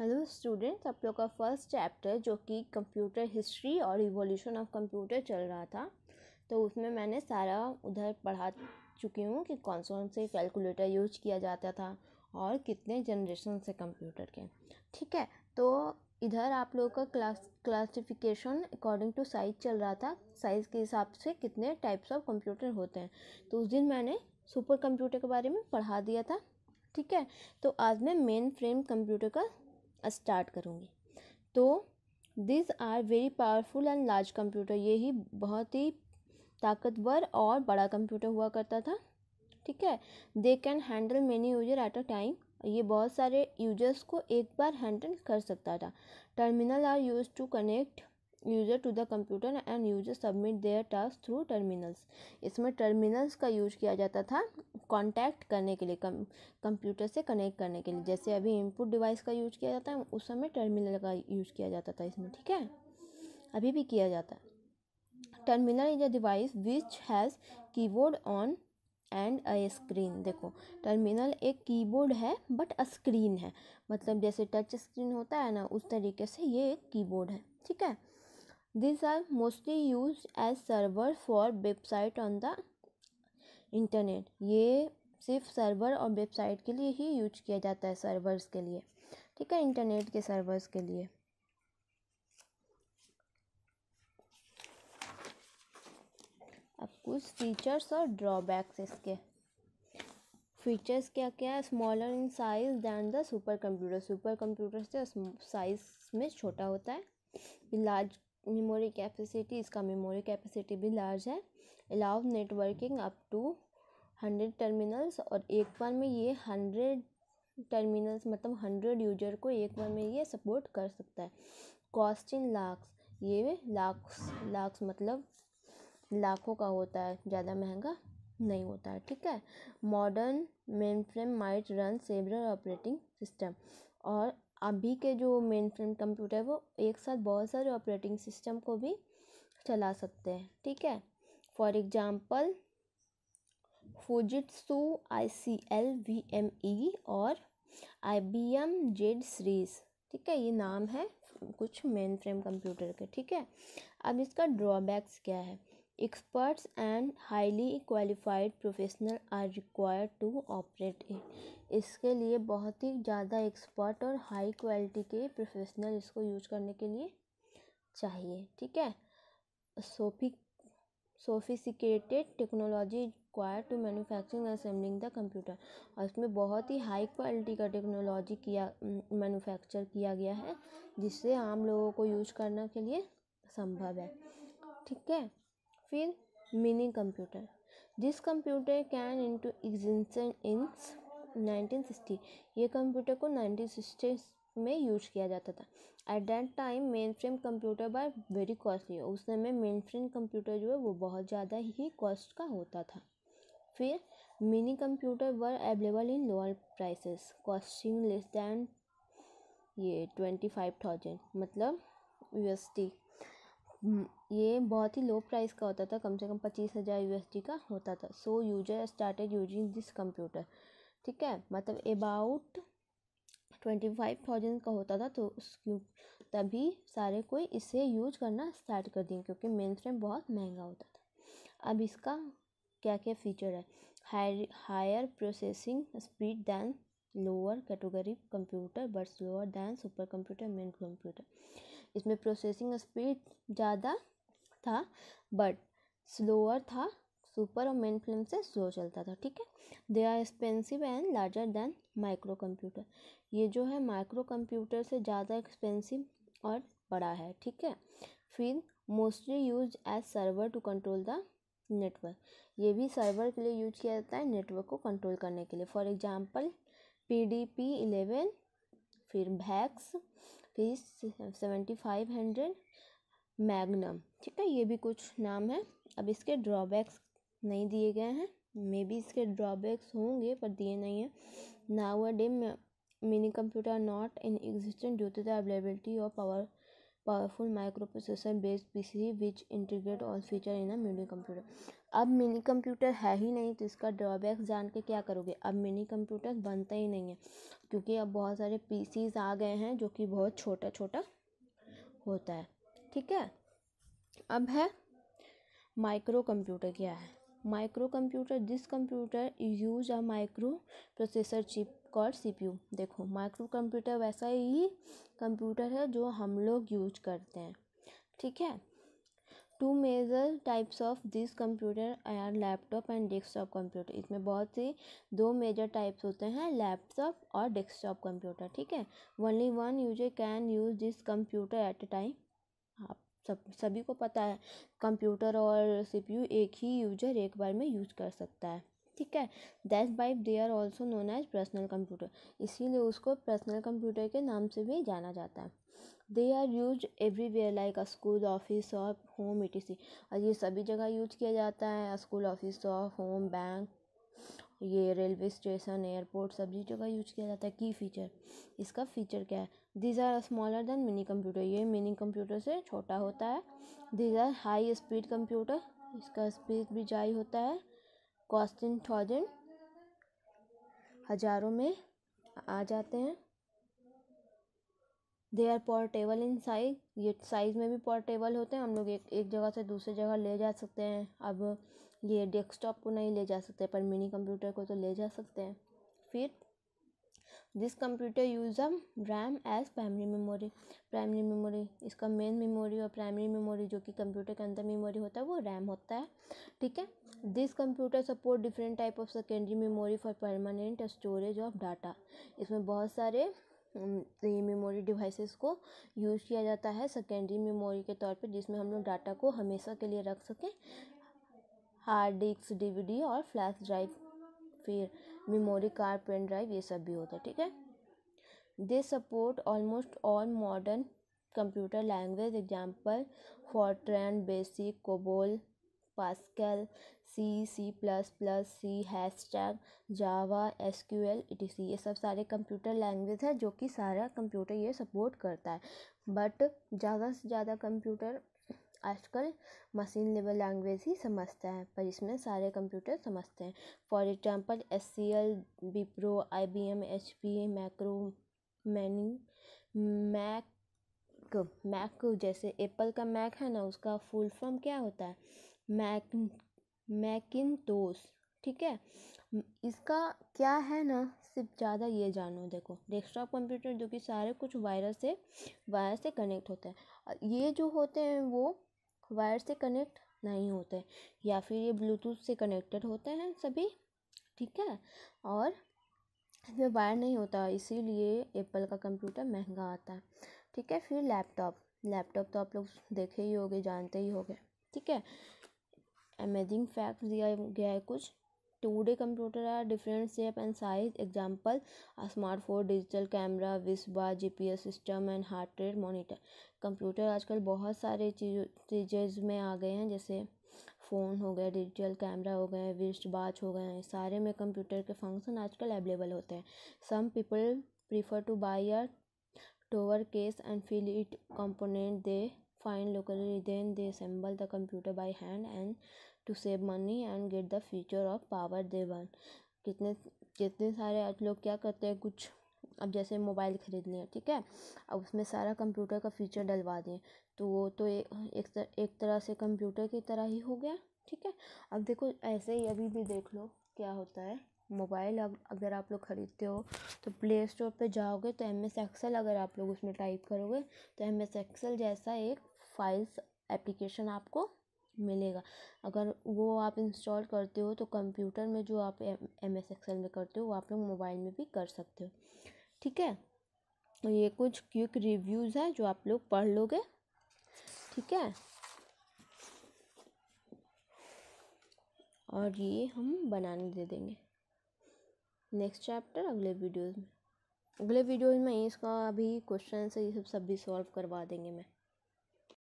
Hello students आप लोग का फर्स्ट चैप्टर जो कि कंप्यूटर हिस्ट्री और रिवॉल्यूशन ऑफ कंप्यूटर चल रहा था तो उसमें मैंने सारा उधर पढ़ा चुकी हूँ कि कौन कौन से कैलकुलेटर यूज किया जाता था और कितने जनरेशन से कंप्यूटर के ठीक है तो इधर आप लोगों का class classification according to size चल रहा था साइज़ के हिसाब से कितने टाइप्स ऑफ कंप्यूटर होते हैं तो उस दिन मैंने सुपर कंप्यूटर के बारे में पढ़ा दिया था ठीक है तो आज मैं मेन फ्रेम कंप्यूटर का स्टार्ट करूँगी तो this are very powerful and large computer यही बहुत ही ताकतवर और बड़ा कंप्यूटर हुआ करता था ठीक है they can handle many user at a time ये बहुत सारे यूजर्स को एक बार हैंडल कर सकता था terminal are use to connect user to the computer and user submit their task through terminals इसमें टर्मिनल्स का यूज किया जाता था कांटेक्ट करने के लिए कम कंप्यूटर से कनेक्ट करने के लिए जैसे अभी इनपुट डिवाइस का यूज किया जाता है उस समय टर्मिनल का यूज किया जाता था इसमें ठीक है अभी भी किया जाता है terminal is a device which has keyboard on and a screen देखो टर्मिनल एक कीबोर्ड है बट अ स्क्रीन है मतलब जैसे टच स्क्रीन होता है ना उस तरीके से ये एक कीबोर्ड है ठीक है These are mostly used as server for website on the internet. ये सिर्फ सर्वर और वेबसाइट के लिए ही यूज किया जाता है सर्वर्स के लिए ठीक है इंटरनेट के सर्वर्स के लिए अब कुछ फीचर्स और ड्रॉबैक्स इसके फीचर्स क्या क्या है smaller in size than the super computer super computer से साइज में छोटा होता है लार्ज मेमोरी कैपेसिटी इसका मेमोरी कैपेसिटी भी लार्ज है allow networking up to hundred terminals और एक बार में ये हंड्रेड टर्मिनल्स मतलब हंड्रेड यूजर को एक बार में ये सपोर्ट कर सकता है कॉस्ट इन लाख ये लाख्स लाख्स मतलब लाखों का होता है ज़्यादा महंगा नहीं होता है ठीक है modern mainframe might run several operating system और अभी के जो मेन फ्रेम कंप्यूटर है वो एक साथ बहुत सारे ऑपरेटिंग सिस्टम को भी चला सकते हैं ठीक है for example Fujitsu I C L V M E और I B M Z series ठीक है ये नाम है कुछ मेन फ्रेम कंप्यूटर के ठीक है अब इसका ड्रॉबैक्स क्या है experts and highly qualified professional are required to operate it. इसके लिए बहुत ही ज़्यादा एक्सपर्ट और हाई क्वालिटी के प्रोफेशनल इसको यूज करने के लिए चाहिए ठीक है सोफी sophisticated technology require to manufacturing assembling the computer और इसमें बहुत ही हाई क्वालिटी का टेक्नोलॉजी किया मैनुफैक्चर किया गया है जिससे आम लोगों को यूज करने के लिए संभव है ठीक है फिर mini computer this computer can into existence in nineteen sixty ये कंप्यूटर को नाइनटीन सिक्सटी में यूज किया जाता था at that time mainframe computer by very costly उस समय मेन फ्रेम कंप्यूटर जो है वो बहुत ज़्यादा ही कॉस्ट का होता था फिर mini computer were available in lower prices costing less than ये ट्वेंटी फाइव थाउजेंड मतलब यूएसटी ये बहुत ही लो प्राइस का होता था कम से कम पच्चीस हज़ार यू का होता था so user started using this computer ठीक है मतलब अबाउट ट्वेंटी फाइव थाउजेंड का होता था तो उस तभी सारे कोई इसे यूज करना स्टार्ट कर दिए क्योंकि मेन फ्रेम बहुत महंगा होता था अब इसका क्या क्या फीचर है higher higher processing speed than lower category computer but slower than super computer main computer इसमें प्रोसेसिंग स्पीड ज़्यादा था बट स्लोअर था सुपर और मेन फिल्म से स्लो चलता था ठीक है they are expensive and larger than micro computer ये जो है माइक्रो कंप्यूटर से ज़्यादा एक्सपेंसिव और बड़ा है ठीक है फिर mostly use as server to control the network ये भी सर्वर के लिए यूज किया जाता है नेटवर्क को कंट्रोल करने के लिए for example P D P eleven फिर भैक्स फिर सेवेंटी फाइव हंड्रेड मैग्नम ठीक है ये भी कुछ नाम है अब इसके ड्रॉबैक्स नहीं दिए गए हैं मे बी इसके ड्रॉबैक्स होंगे पर दिए नहीं हैं now a day mini computer not in existent due to the availability of power powerful micro processor based P C which integrate all feature in a mini computer अब mini computer है ही नहीं तो इसका ड्रॉबैक्स जान के क्या करोगे अब मिनी कंप्यूटर बनता ही नहीं है क्योंकि अब बहुत सारे पी आ गए हैं जो कि बहुत छोटा छोटा होता है ठीक है अब है माइक्रो कंप्यूटर क्या है micro computer this computer use a micro processor chip call CPU देखो माइक्रो कंप्यूटर वैसा ही कंप्यूटर है जो हम लोग यूज करते हैं ठीक है two major types of this computer are laptop and desktop computer इसमें बहुत से दो मेजर टाइप्स होते हैं लैपटॉप और डेस्कटॉप कंप्यूटर ठीक है only one user can use this computer at a time आप सब सभी को पता है कंप्यूटर और सीपीयू यू एक ही यूजर एक बार में यूज कर सकता है ठीक है that by they are also known as personal computer इसीलिए उसको पर्सनल कंप्यूटर के नाम से भी जाना जाता है they are use everywhere like school office और होम ई और ये सभी जगह यूज किया जाता है स्कूल ऑफिस और होम बैंक ये रेलवे स्टेशन एयरपोर्ट सभी जगह यूज किया जाता है की फीचर इसका फीचर क्या है these are smaller than mini computer ये मिनी कंप्यूटर से छोटा होता है these are high speed computer इसका स्पीड भी जाई होता है कॉस्टिंग थाउजेंड हजारों में आ जाते हैं they are portable in size ये साइज़ में भी पोर्टेबल होते हैं हम लोग एक एक जगह से दूसरे जगह ले जा सकते हैं अब ये डेस्कटॉप को नहीं ले जा सकते पर मिनी कंप्यूटर को तो ले जा सकते हैं फिर this computer use a RAM as primary memory primary memory इसका मेन मेमोरी और प्राइमरी मेमोरी जो कि कंप्यूटर के अंदर मेमोरी होता है वो रैम होता है ठीक है this computer support different type of secondary memory for permanent storage of data इसमें बहुत सारे ये मेमोरी डिवाइसेस को यूज़ किया जाता है सेकेंडरी मेमोरी के तौर पे जिसमें हम लोग डाटा को हमेशा के लिए रख सकें हार्ड डिस्क डीवीडी और फ्लैश ड्राइव फिर मेमोरी कार्ड पेन ड्राइव ये सब भी होता है ठीक है they support almost all modern computer language example Fortran BASIC COBOL Pascal C C plus plus C hashtag Java S Q L T C ये सब सारे कंप्यूटर लैंग्वेज है जो कि सारा कंप्यूटर ये सपोर्ट करता है बट ज़्यादा से ज़्यादा कंप्यूटर आजकल मशीन लेवल लैंग्वेज ही समझता है पर इसमें सारे कंप्यूटर समझते हैं for example S C L B pro I B M H P macro many Mac Mac जैसे एप्पल का मैक है ना उसका फुल फॉर्म क्या होता है मैक मैकिन टोस ठीक है इसका क्या है ना सिर्फ ज़्यादा ये जानो देखो डेस्कटॉप कंप्यूटर जो कि सारे कुछ वायरस से वायर से कनेक्ट होता है ये जो होते हैं वो वायर से कनेक्ट नहीं होते या फिर ये ब्लूटूथ से कनेक्टेड होते हैं सभी ठीक है और इसमें वायर नहीं होता इसीलिए एप्पल का कंप्यूटर महंगा आता है ठीक है फिर लैपटॉप लैपटॉप तो आप लोग देखे ही होंगे जानते ही होंगे ठीक है अमेजिंग फैक्ट दिया गया है कुछ computer are different different and size example smartphone digital camera digital G विस्बा S system and heart rate monitor computer आजकल बहुत सारे चीज चीज़ में आ गए हैं जैसे फ़ोन हो गया डिजिटल कैमरा हो गए विस्ट बाच हो गए सारे में कंप्यूटर के फंक्शन आजकल अवेलेबल होते हैं some people prefer to buy a tower case and fill it component they find locally then they assemble the computer by hand and to save money and get the future of power they want कितने कितने सारे आज लोग क्या करते हैं कुछ अब जैसे मोबाइल ख़रीदने हैं ठीक है अब उसमें सारा कंप्यूटर का फीचर डलवा दें तो वो तो ए, एक तर, एक तरह से कंप्यूटर की तरह ही हो गया ठीक है अब देखो ऐसे ही अभी भी देख लो क्या होता है मोबाइल अब अगर आप लोग ख़रीदते हो तो प्ले स्टोर पर जाओगे तो एम एस एक्सल अगर आप लोग उसमें टाइप करोगे तो एम एस एक्सल जैसा एक फाइल्स एप्लीकेशन आपको मिलेगा अगर वो आप इंस्टॉल करते हो तो कंप्यूटर में जो आप एम एस एक्सेल में करते हो वो आप लोग मोबाइल में भी कर सकते हो ठीक है तो ये कुछ क्विक रिव्यूज़ हैं जो आप लोग पढ़ लोगे ठीक है और ये हम बनाने दे देंगे नेक्स्ट चैप्टर अगले वीडियोज़ में अगले वीडियोज़ में इसका अभी क्वेश्चन से ये सब सब भी सॉल्व करवा देंगे मैं